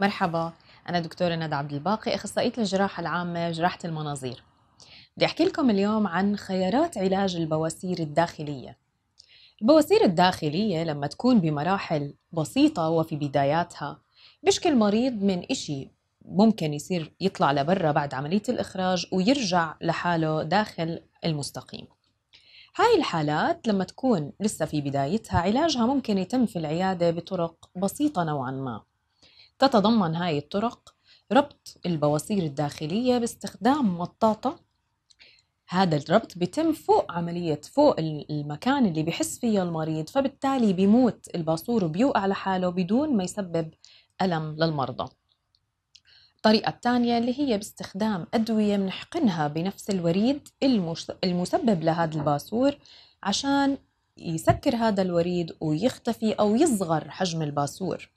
مرحبا أنا دكتورة ندى عبد الباقي أخصائية الجراحة العامة جراحة المناظير بدي أحكي لكم اليوم عن خيارات علاج البواسير الداخلية البواسير الداخلية لما تكون بمراحل بسيطة وفي بداياتها بشكل المريض من إشي ممكن يصير يطلع لبرا بعد عملية الإخراج ويرجع لحاله داخل المستقيم هاي الحالات لما تكون لسه في بدايتها علاجها ممكن يتم في العيادة بطرق بسيطة نوعا ما تتضمن هاي الطرق ربط البواسير الداخلية باستخدام مطاطة هذا الربط بيتم فوق عملية فوق المكان اللي بحس فيه المريض فبالتالي بيموت الباسور وبيوقع لحاله بدون ما يسبب ألم للمرضى الطريقة الثانية اللي هي باستخدام أدوية بنحقنها بنفس الوريد المسبب لهذا الباسور عشان يسكر هذا الوريد ويختفي أو يصغر حجم الباسور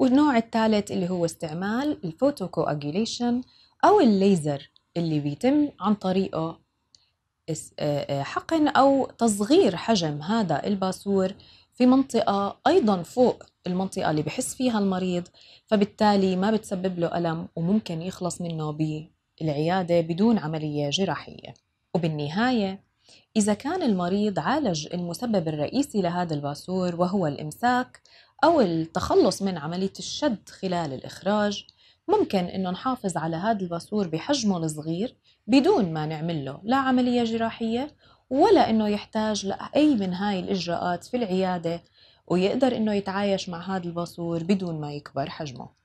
والنوع الثالث اللي هو استعمال الفوتوكواجوليشن أو الليزر اللي بيتم عن طريقه آه، آه، حقن أو تصغير حجم هذا الباسور في منطقة أيضا فوق المنطقة اللي بحس فيها المريض فبالتالي ما بتسبب له ألم وممكن يخلص منه بالعيادة بدون عملية جراحية وبالنهاية إذا كان المريض عالج المسبب الرئيسي لهذا الباسور وهو الإمساك أو التخلص من عملية الشد خلال الإخراج ممكن إنه نحافظ على هذا الباسور بحجمه الصغير بدون ما نعمل له لا عملية جراحية ولا إنه يحتاج لأي من هاي الإجراءات في العيادة ويقدر إنه يتعايش مع هذا الباسور بدون ما يكبر حجمه